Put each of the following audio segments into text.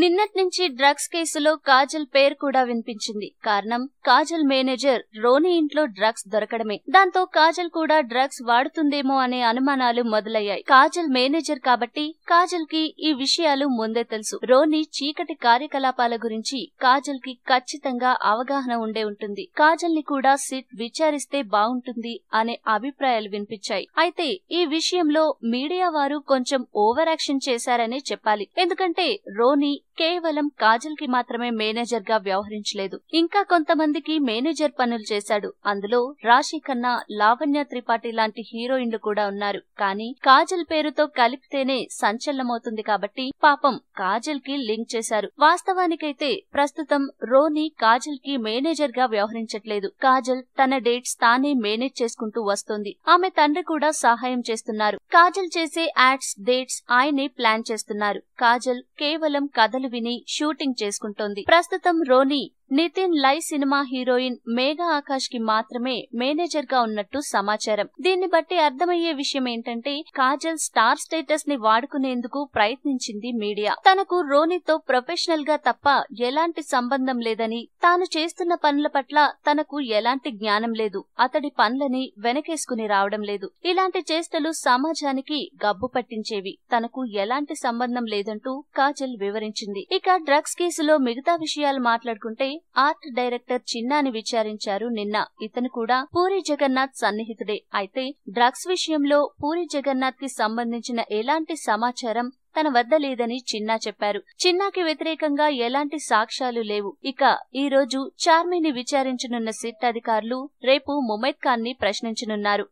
నిన్నటి నుంచి డ్రగ్స్ కేసులో కాజల్ పేరు కూడా వినిపించింది కారణం కాజల్ మేనేజర్ రోనీ ఇంట్లో డ్రగ్స్ దొరకడమే దాంతో కాజల్ కూడా డ్రగ్స్ వాడుతుందేమో అనే అనుమానాలు మొదలయ్యాయి కాజల్ మేనేజర్ కాబట్టి కాజల్ కి ఈ విషయాలు ముందే తెలుసు రోనీ చీకటి కార్యకలాపాల గురించి కాజల్ కి ఖచ్చితంగా అవగాహన ఉండే ఉంటుంది కాజల్ ని కూడా సిట్ విచారిస్తే బాగుంటుంది అనే అభిప్రాయాలు వినిపించాయి అయితే ఈ విషయంలో మీడియా వారు కొంచెం ఓవర్ యాక్షన్ చేశారనే చెప్పాలి ఎందుకంటే రోనీ కేవలం కాజల్ కి మాత్రమే మేనేజర్ గా వ్యవహరించలేదు ఇంకా కొంతమందికి మేనేజర్ పనులు చేశాడు అందులో రాశి ఖన్నా లావణ్య త్రిపాఠి లాంటి హీరోయిన్లు కూడా ఉన్నారు కానీ కాజల్ పేరుతో కలిపితేనే సంచలనమవుతుంది కాబట్టి పాపం కాజల్ కి లింక్ చేశారు వాస్తవానికైతే ప్రస్తుతం రోని కాజల్ కి మేనేజర్ గా వ్యవహరించట్లేదు కాజల్ తన డేట్స్ తానే మేనేజ్ చేసుకుంటూ వస్తోంది ఆమె తండ్రి కూడా సహాయం చేస్తున్నారు కాజల్ చేసే యాడ్స్ డేట్స్ ఆయనే ప్లాన్ చేస్తున్నారు కాజల్ కేవలం కథలు విని షూటింగ్ చేసుకుంటోంది ప్రస్తుతం రోనీ నితిన్ లై సినిమా హీరోయిన్ మేఘా ఆకాష్ కి మాత్రమే మేనేజర్ గా ఉన్నట్టు సమాచారం దీన్ని బట్టి అర్థమయ్యే విషయం ఏంటంటే కాజల్ స్టార్ స్టేటస్ ని వాడుకునేందుకు ప్రయత్నించింది మీడియా తనకు రోనితో ప్రొఫెషనల్ గా తప్ప ఎలాంటి సంబంధం లేదని తాను చేస్తున్న పనుల పట్ల తనకు ఎలాంటి జ్ఞానం లేదు అతడి పనులని వెనకేసుకుని రావడం లేదు ఇలాంటి చేష్టలు సమాజానికి గబ్బు పట్టించేవి తనకు ఎలాంటి సంబంధం లేదంటూ కాజల్ వివరించింది ఇక డ్రగ్స్ కేసులో మిగతా విషయాలు మాట్లాడుకుంటే ఆర్ట్ డైరెక్టర్ చిన్నాని విచారించారు నిన్న ఇతను కూడా పూరి జగన్నాథ్ సన్నిహితుడే అయితే డ్రగ్స్ విషయంలో పూరి జగన్నాథ్ కి సంబంధించిన ఎలాంటి సమాచారం తన వద్ద లేదని చిన్నా చెప్పారు చిన్నాకి వ్యతిరేకంగా ఎలాంటి సాక్ష్యాలు లేవు ఇక ఈ రోజు చార్మిని విచారించనున్న సిట్ అధికారులు రేపు ముమైద్ ఖాన్ ని ప్రశ్నించనున్నారు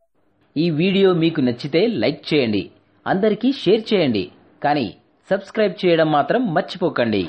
ఈ వీడియో మీకు నచ్చితే లైక్ చేయండి అందరికీ షేర్ చేయండి కానీ సబ్స్క్రైబ్ చేయడం మాత్రం మర్చిపోకండి